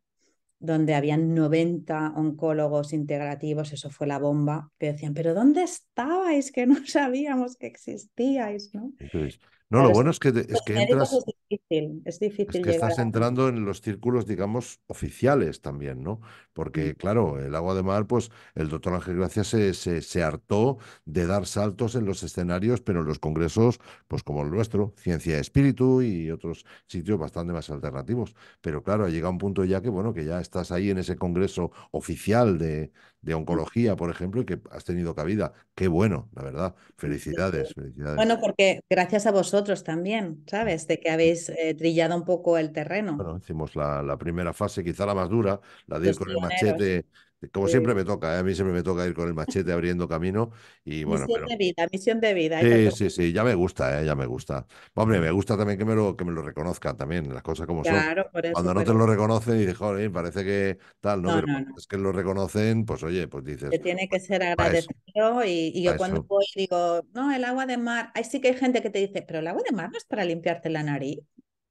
donde habían 90 oncólogos integrativos, eso fue la bomba, que decían, pero ¿dónde estabais que no sabíamos que existíais? ¿no? No, lo bueno es que, es que entras. Es que estás entrando en los círculos, digamos, oficiales también, ¿no? Porque, claro, el agua de mar, pues el doctor Ángel Gracia se, se, hartó de dar saltos en los escenarios, pero en los congresos, pues como el nuestro, Ciencia de Espíritu y otros sitios bastante más alternativos. Pero claro, ha llegado un punto ya que, bueno, que ya estás ahí en ese congreso oficial de, de oncología, por ejemplo, y que has tenido cabida. Qué bueno, la verdad. Felicidades, felicidades. Bueno, porque gracias a vosotros también, ¿sabes? De que habéis eh, trillado un poco el terreno. Bueno, hicimos la, la, primera fase, quizá la más dura, la de ir con el machete como siempre me toca, ¿eh? a mí siempre me toca ir con el machete abriendo camino y bueno. Misión de vida, misión de vida. Sí, sí, sí, ya me gusta, ¿eh? ya me gusta. Hombre, me gusta también que me lo, que me lo reconozcan también, las cosas como claro, son. Por eso, Cuando no te lo reconocen y dices, joder, parece que tal, ¿no? es que lo reconocen, pues oye, pues dices. Que tiene que ser pues, agradecido y, y, yo cuando voy digo, no, el agua de mar, ahí sí que hay gente que te dice, pero el agua de mar no es para limpiarte la nariz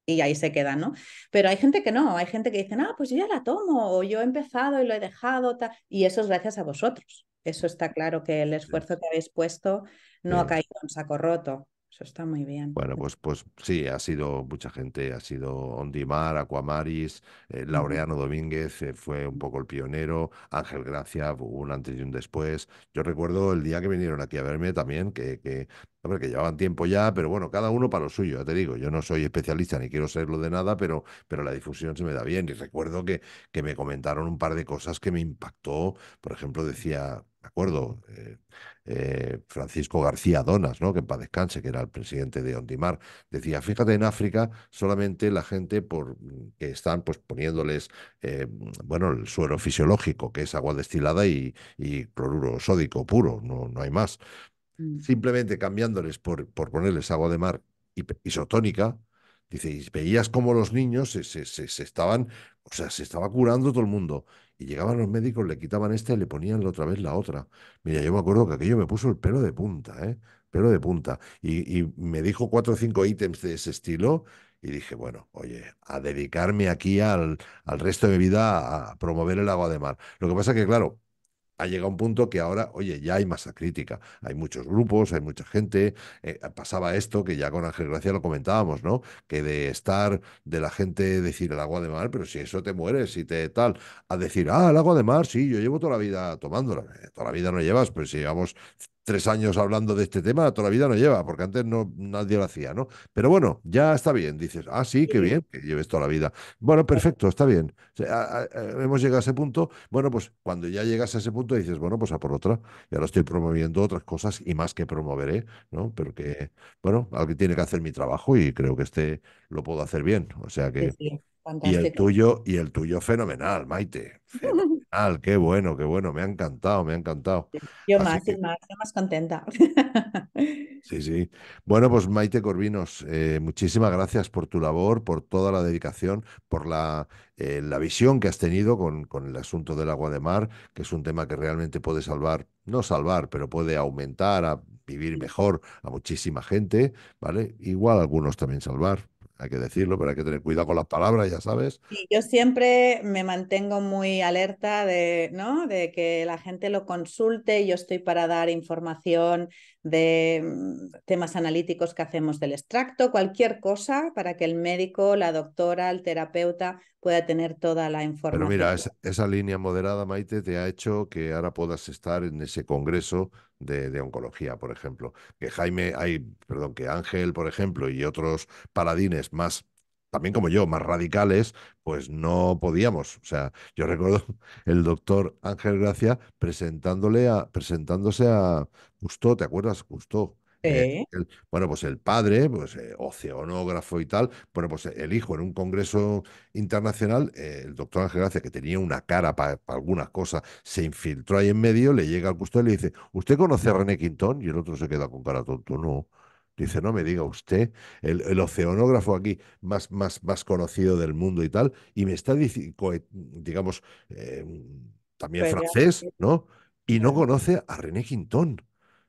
y ahí se queda, ¿no? Pero hay gente que no, hay gente que dice, ah, pues yo ya la tomo, o yo he empezado y lo he dejado, y eso es gracias a vosotros. Eso está claro que el esfuerzo que habéis puesto no ha caído en saco roto. Eso está muy bien. Bueno, pues, pues sí, ha sido mucha gente, ha sido Ondimar, Aquamaris, eh, Laureano Domínguez eh, fue un poco el pionero, Ángel Gracia, un antes y un después. Yo recuerdo el día que vinieron aquí a verme también, que, que, llevaban tiempo ya, pero bueno, cada uno para lo suyo, ya te digo, yo no soy especialista ni quiero serlo de nada, pero, pero la difusión se me da bien. Y recuerdo que, que me comentaron un par de cosas que me impactó. Por ejemplo, decía, acuerdo, eh, eh, Francisco García Donas, ¿no? que en paz que era el presidente de Ondimar, decía, fíjate, en África solamente la gente por, mm, que están pues, poniéndoles eh, bueno, el suero fisiológico, que es agua destilada y, cloruro sódico puro, no, no hay más. Mm. Simplemente cambiándoles por, por ponerles agua de mar isotónica, Dice, y veías cómo los niños se, estaban, o sea, se estaba curando todo el mundo. Y llegaban los médicos, le quitaban esta y le ponían otra vez la otra. Mira, yo me acuerdo que aquello me puso el pelo de punta, ¿eh? Pelo de punta. Y, me dijo cuatro o cinco ítems de ese estilo y dije, bueno, oye, a dedicarme aquí al, al resto de mi vida a promover el agua de mar. Lo que pasa que, claro, ha llegado un punto que ahora, oye, ya hay masa crítica, hay muchos grupos, hay mucha gente, eh, pasaba esto que ya con Ángel Gracia lo comentábamos, ¿no? Que de estar, de la gente decir el agua de mar, pero si eso te mueres, y te tal, a decir, ah, el agua de mar, sí, yo llevo toda la vida tomándola, eh, toda la vida no llevas, pero si llevamos tres años hablando de este tema, toda la vida no lleva, porque antes no nadie lo hacía, ¿no? Pero bueno, ya está bien, dices, ah, sí, qué bien, que lleves toda la vida. Bueno, perfecto, está bien. hemos llegado a ese punto, bueno, pues cuando ya llegas a ese punto dices, bueno, pues a por otra, Ya lo estoy promoviendo otras cosas y más que promoveré, ¿no? Pero que, bueno, alguien tiene que hacer mi trabajo y creo que este lo puedo hacer bien, o sea que... Y el tuyo, y el tuyo fenomenal, Maite qué bueno, qué bueno, me ha encantado, me ha encantado. Yo más, más, yo más contenta. Sí, sí. Bueno, pues Maite Corvinos, eh, muchísimas gracias por tu labor, por toda la dedicación, por eh, la, visión que has tenido con, con, el asunto del agua de mar, que es un tema que realmente puede salvar, no salvar, pero puede aumentar, a vivir mejor a muchísima gente, ¿vale? Igual algunos también salvar hay que decirlo, pero hay que tener cuidado con las palabras, ya sabes. yo siempre me mantengo muy alerta de, ¿no? de que la gente lo consulte. Yo estoy para dar información de mm, temas analíticos que hacemos del extracto, cualquier cosa, para que el médico, la doctora, el terapeuta pueda tener toda la información. Pero mira, esa, línea moderada, Maite, te ha hecho que ahora puedas estar en ese congreso de, oncología, por ejemplo. Que Jaime, hay, perdón, que Ángel, por ejemplo, y otros paladines más también como yo, más radicales, pues no podíamos. O sea, yo recuerdo el doctor Ángel Gracia presentándole a, presentándose a Gusto, ¿te acuerdas? Gusto, eh, bueno, pues el padre, pues eh, oceanógrafo y tal, bueno, pues eh, el hijo en un congreso internacional, el doctor Ángel Gracia, que tenía una cara para algunas cosas, se infiltró ahí en medio, le llega al custodio y le dice, ¿usted conoce a René Quintón? Y el otro se queda con cara tonto, no. Dice, no me diga usted, el, oceanógrafo aquí más, más, más conocido del mundo y tal, y me está, diciendo, digamos, mm, también francés, ¿no? Y no conoce a René Quintón.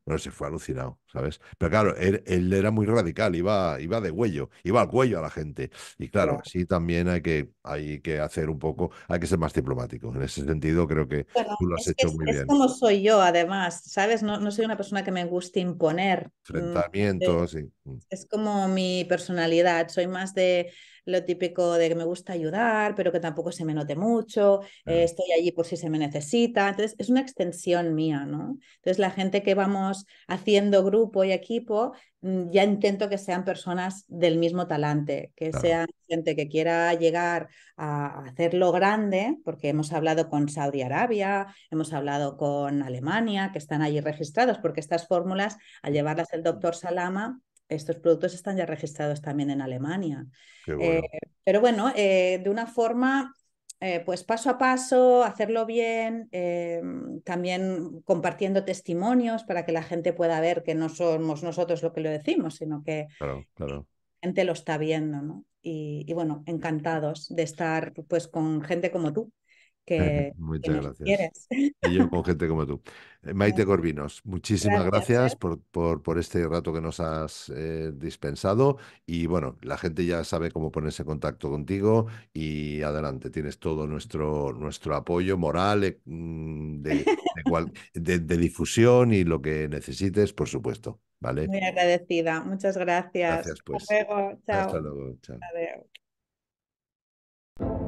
Bueno, se fue alucinado, ¿sabes? Pero claro, él, era muy radical, iba, iba de cuello iba al cuello a la gente. Y claro, así también hay que, hay que hacer un poco, hay que ser más diplomático. En ese sentido, creo que tú lo has hecho muy bien. Es como soy yo, además, ¿sabes? No, no soy una persona que me guste imponer. Mm, Enfrentamientos, sí. Mm. Es como mi personalidad, soy más de lo típico de que me gusta ayudar, pero que tampoco se me note mucho, eh, estoy allí por si se me necesita, entonces es una extensión mía, ¿no? Entonces la gente que vamos haciendo grupo y equipo, mm, ya intento que sean personas del mismo talante, que sean gente que quiera llegar a hacerlo grande, porque hemos hablado con Saudi Arabia, hemos hablado con Alemania, que están allí registrados, porque estas fórmulas, al mm. llevarlas el doctor Salama, estos productos están ya registrados también en Alemania. Eh, pero bueno, eh, de una forma, eh, pues paso a paso, hacerlo bien, también compartiendo testimonios para que la gente pueda ver que no somos nosotros lo que lo decimos, sino que la gente lo está viendo, ¿no? Y, y bueno, encantados de estar pues con gente como tú. Muchas gracias. Y yo con gente como tú. Eh, Maite Corvinos, muchísimas gracias, ¿eh? por, por, este rato que nos has eh, dispensado. Y bueno, la gente ya sabe cómo ponerse en contacto contigo. Y adelante, tienes todo nuestro, nuestro apoyo moral mm, de, difusión y lo que necesites, por supuesto. ¿vale? Muy agradecida, muchas gracias. gracias Hasta pues. luego, chao.